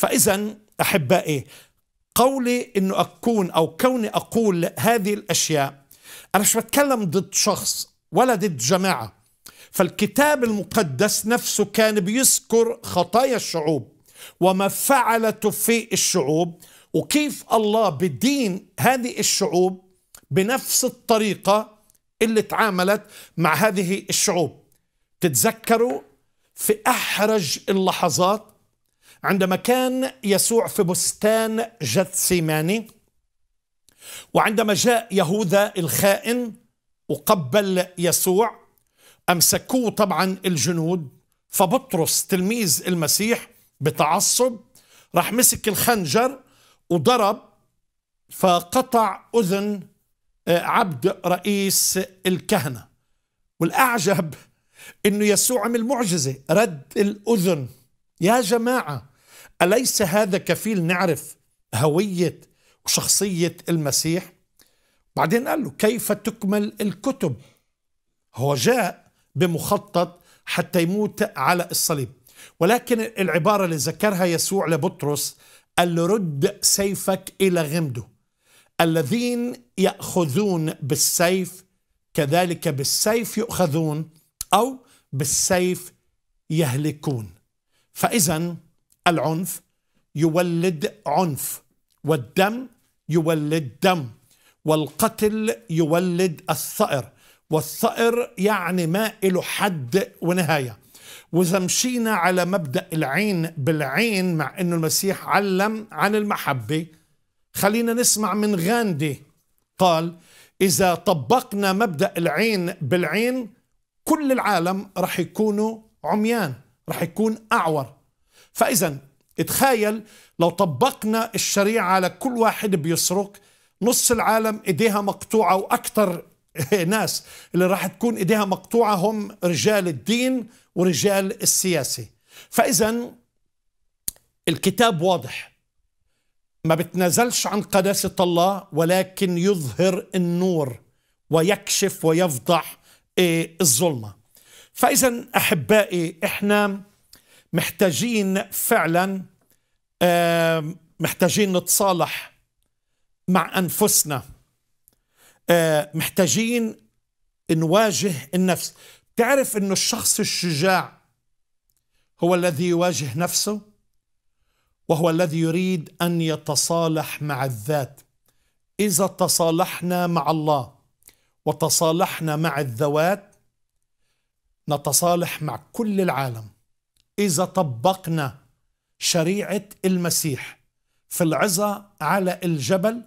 فإذا أحبائي قولي أنه أكون أو كوني أقول هذه الأشياء أنا مش بتكلم ضد شخص ولا ضد جماعة فالكتاب المقدس نفسه كان بيذكر خطايا الشعوب وما فعلته في الشعوب وكيف الله بدين هذه الشعوب بنفس الطريقة اللي تعاملت مع هذه الشعوب تتذكروا في أحرج اللحظات عندما كان يسوع في بستان جثسيماني وعندما جاء يهوذا الخائن وقبل يسوع امسكوه طبعا الجنود فبطرس تلميذ المسيح بتعصب راح مسك الخنجر وضرب فقطع اذن آه، عبد رئيس الكهنه والاعجب انه يسوع عمل معجزه رد الاذن يا جماعه أليس هذا كفيل نعرف هوية وشخصية المسيح؟ بعدين قال له كيف تكمل الكتب؟ هو جاء بمخطط حتى يموت على الصليب ولكن العبارة اللي ذكرها يسوع لبطرس قال له رد سيفك إلى غمده الذين يأخذون بالسيف كذلك بالسيف يؤخذون أو بالسيف يهلكون فإذا العنف يولد عنف والدم يولد دم والقتل يولد الصقر والصقر يعني ما له حد ونهاية وإذا مشينا على مبدأ العين بالعين مع أنه المسيح علم عن المحبة خلينا نسمع من غاندي قال إذا طبقنا مبدأ العين بالعين كل العالم رح يكونوا عميان رح يكون أعور فإذا اتخيل لو طبقنا الشريعة على كل واحد بيسرق نص العالم إيديها مقطوعة وأكثر ناس اللي راح تكون إيديها مقطوعة هم رجال الدين ورجال السياسة فإذا الكتاب واضح ما بتنازلش عن قداسة الله ولكن يظهر النور ويكشف ويفضح إيه، الظلمة فإذا أحبائي إحنا محتاجين فعلا محتاجين نتصالح مع انفسنا آه، محتاجين نواجه النفس تعرف انه الشخص الشجاع هو الذي يواجه نفسه وهو الذي يريد ان يتصالح مع الذات اذا تصالحنا مع الله وتصالحنا مع الذوات نتصالح مع كل العالم إذا طبقنا شريعة المسيح في العظة على الجبل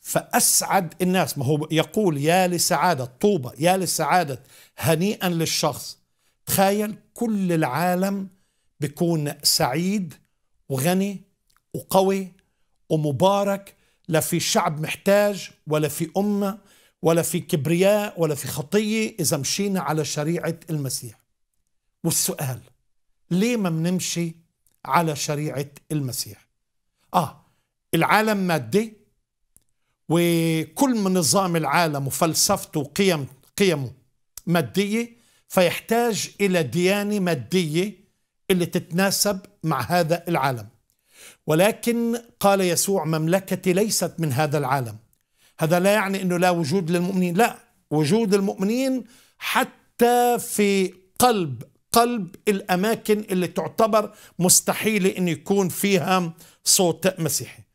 فأسعد الناس ما هو يقول يا لسعادة طوبة يا لسعادة هنيئا للشخص تخيل كل العالم بيكون سعيد وغني وقوي ومبارك لا في شعب محتاج ولا في أمة ولا في كبرياء ولا في خطية إذا مشينا على شريعة المسيح والسؤال ليه ما بنمشي على شريعة المسيح آه العالم مادي وكل من نظام العالم وفلسفته وقيم قيمه مادية فيحتاج إلى ديانة مادية اللي تتناسب مع هذا العالم ولكن قال يسوع مملكتي ليست من هذا العالم هذا لا يعني أنه لا وجود للمؤمنين لا وجود المؤمنين حتى في قلب قلب الأماكن اللي تعتبر مستحيلة أن يكون فيها صوت مسيحي